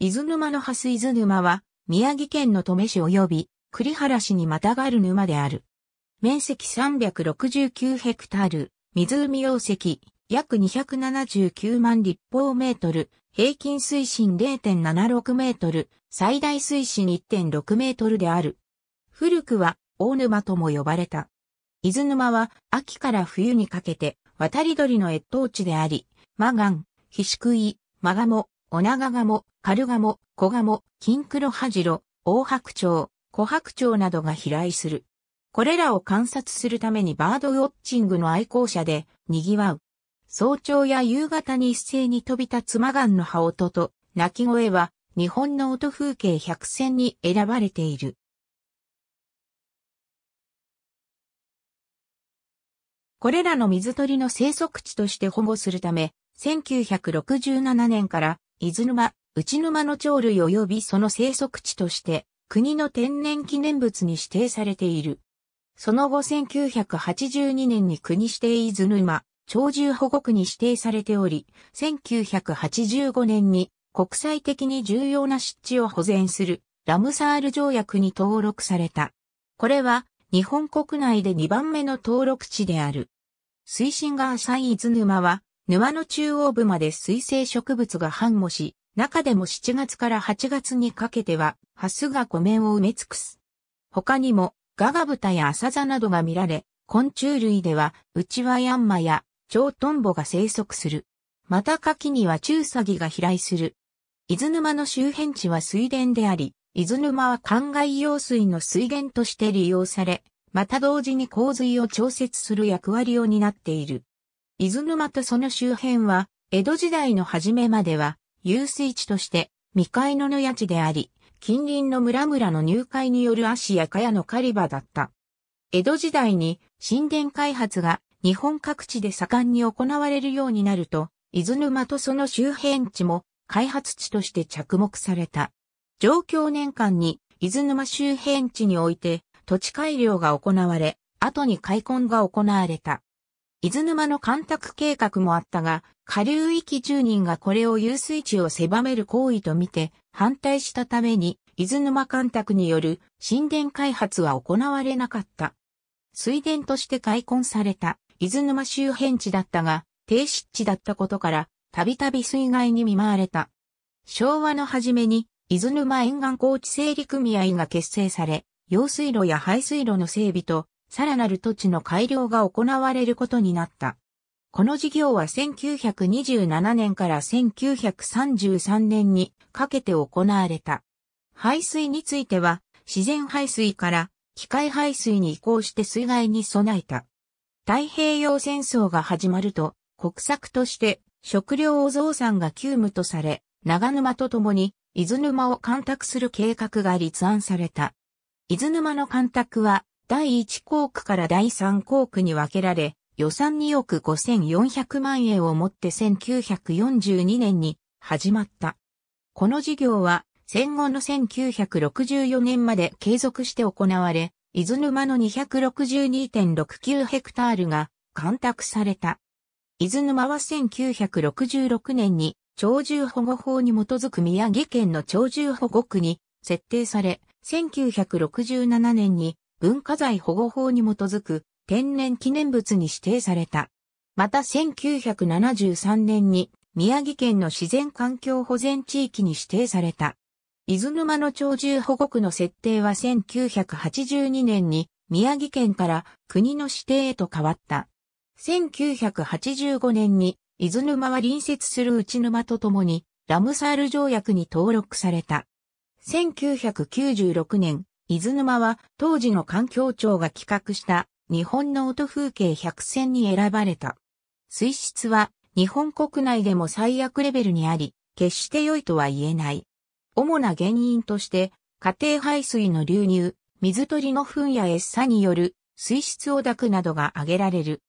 伊豆沼の端、伊豆沼は、宮城県の登米市及び栗原市にまたがる沼である。面積369ヘクタール、湖溶石、約279万立方メートル、平均水深0.76メートル、最大水深1.6メートルである。古くは大沼とも呼ばれた。伊豆沼は秋から冬にかけて渡り鳥の越冬地であり、マガン、ヒシクイ、マガモ、ナガガモ、カルガモ、コガモ、キンクロハジロ、オオハクチョウ、コハクチョウなどが飛来する。これらを観察するためにバードウォッチングの愛好者で賑わう。早朝や夕方に一斉に飛び立つマガンの羽音と鳴き声は日本の音風景百選に選ばれている。これらの水鳥の生息地として保護するため、1967年から伊豆沼、内沼の鳥類及びその生息地として、国の天然記念物に指定されている。その後1982年に国指定伊豆沼、鳥獣保護区に指定されており、1985年に国際的に重要な湿地を保全するラムサール条約に登録された。これは日本国内で2番目の登録地である。水深が浅い伊豆沼は沼の中央部まで水生植物が繁茂し、中でも7月から8月にかけては、ハスが湖面を埋め尽くす。他にも、ガガブタやアサザなどが見られ、昆虫類では、ウチワヤンマや、チョウトンボが生息する。また牡蠣には中サギが飛来する。伊豆沼の周辺地は水田であり、伊豆沼は灌漑用水の水源として利用され、また同時に洪水を調節する役割を担っている。伊豆沼とその周辺は、江戸時代の初めまでは、遊水地として未開の野地であり、近隣の村々の入会による足や茅の狩り場だった。江戸時代に神殿開発が日本各地で盛んに行われるようになると、伊豆沼とその周辺地も開発地として着目された。上京年間に伊豆沼周辺地において土地改良が行われ、後に開墾が行われた。伊豆沼の干拓計画もあったが、下流域住人がこれを遊水地を狭める行為とみて反対したために、伊豆沼干拓による神殿開発は行われなかった。水田として開墾された伊豆沼周辺地だったが、低湿地だったことから、たびたび水害に見舞われた。昭和の初めに、伊豆沼沿岸高地整理組合が結成され、用水路や排水路の整備とさらなる土地の改良が行われることになった。この事業は1927年から1933年にかけて行われた。排水については、自然排水から機械排水に移行して水害に備えた。太平洋戦争が始まると、国策として食料を増産が急務とされ、長沼とともに伊豆沼を干拓する計画が立案された。伊豆沼の干拓は第1校区から第3校区に分けられ、予算2億5400万円をもって1942年に始まった。この事業は戦後の1964年まで継続して行われ、伊豆沼の262.69ヘクタールが干拓された。伊豆沼は1966年に鳥獣保護法に基づく宮城県の鳥獣保護区に設定され、1967年に文化財保護法に基づく天然記念物に指定された。また1973年に宮城県の自然環境保全地域に指定された。伊豆沼の鳥獣保護区の設定は1982年に宮城県から国の指定へと変わった。1985年に伊豆沼は隣接する内沼とともにラムサール条約に登録された。1996年、伊豆沼は当時の環境庁が企画した日本の音風景百選に選ばれた。水質は日本国内でも最悪レベルにあり、決して良いとは言えない。主な原因として、家庭排水の流入、水鳥の糞や餌による水質を抱くなどが挙げられる。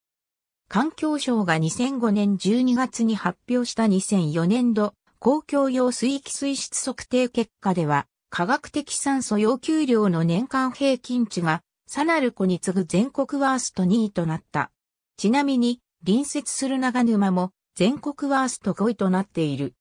環境省が2005年12月に発表した2004年度公共用水域水質測定結果では、科学的酸素要求量の年間平均値が、サナルコに次ぐ全国ワースト2位となった。ちなみに、隣接する長沼も、全国ワースト5位となっている。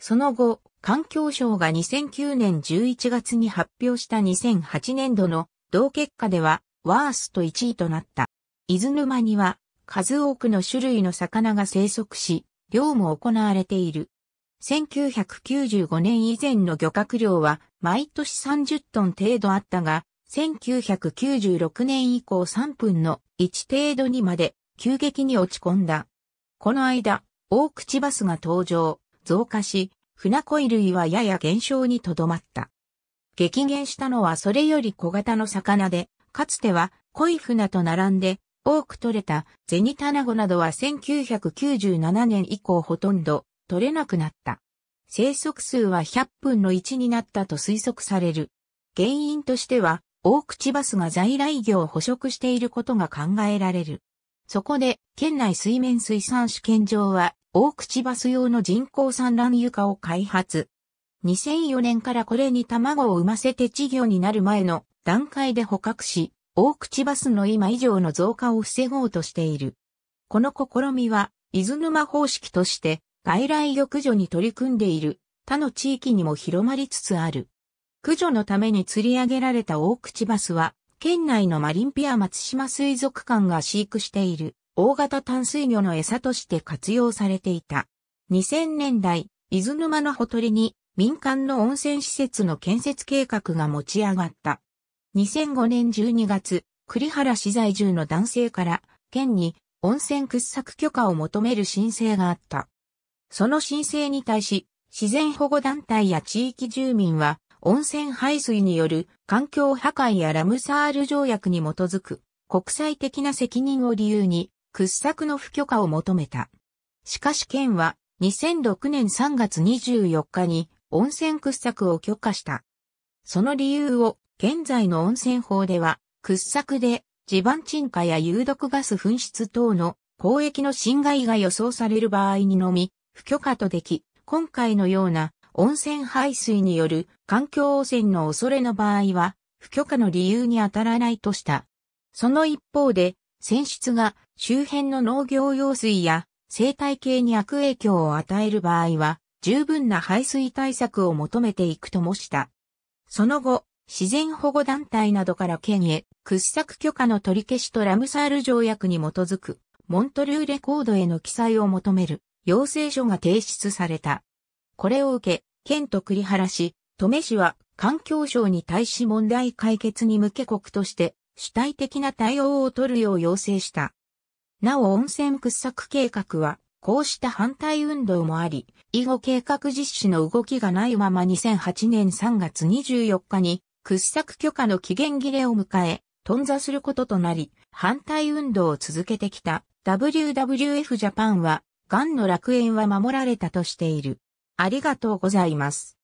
その後、環境省が2009年11月に発表した2008年度の同結果では、ワースト1位となった。伊豆沼には、数多くの種類の魚が生息し、漁も行われている。1995年以前の漁獲量は毎年30トン程度あったが、1996年以降3分の1程度にまで急激に落ち込んだ。この間、大口バスが登場、増加し、船恋類はやや減少にとどまった。激減したのはそれより小型の魚で、かつては恋船と並んで多く取れたゼニタナゴなどは1997年以降ほとんど取れなくなった。生息数は100分の1になったと推測される。原因としては、大口バスが在来魚を捕食していることが考えられる。そこで、県内水面水産試験場は、大口バス用の人工産卵床を開発。2004年からこれに卵を産ませて稚魚になる前の段階で捕獲し、大口バスの今以上の増加を防ごうとしている。この試みは、伊豆沼方式として、外来浴場除に取り組んでいる他の地域にも広まりつつある。駆除のために釣り上げられた大口バスは、県内のマリンピア松島水族館が飼育している大型淡水魚の餌として活用されていた。2000年代、伊豆沼のほとりに民間の温泉施設の建設計画が持ち上がった。2005年12月、栗原市在住の男性から県に温泉掘削許可を求める申請があった。その申請に対し、自然保護団体や地域住民は、温泉排水による環境破壊やラムサール条約に基づく国際的な責任を理由に掘削の不許可を求めた。しかし県は2006年3月24日に温泉掘削を許可した。その理由を現在の温泉法では掘削で地盤沈下や有毒ガス噴出等の公益の侵害が予想される場合にのみ不許可とでき、今回のような温泉排水による環境汚染の恐れの場合は、不許可の理由に当たらないとした。その一方で、泉質が周辺の農業用水や生態系に悪影響を与える場合は、十分な排水対策を求めていくともした。その後、自然保護団体などから県へ掘削許可の取り消しとラムサール条約に基づくモントリューレコードへの記載を求める要請書が提出された。これを受け、県と栗原市、登米市は環境省に対し問題解決に向け国として主体的な対応を取るよう要請した。なお温泉掘削計画は、こうした反対運動もあり、以後計画実施の動きがないまま2008年3月24日に掘削許可の期限切れを迎え、頓挫することとなり、反対運動を続けてきた WWF ジャパンは癌の楽園は守られたとしている。ありがとうございます。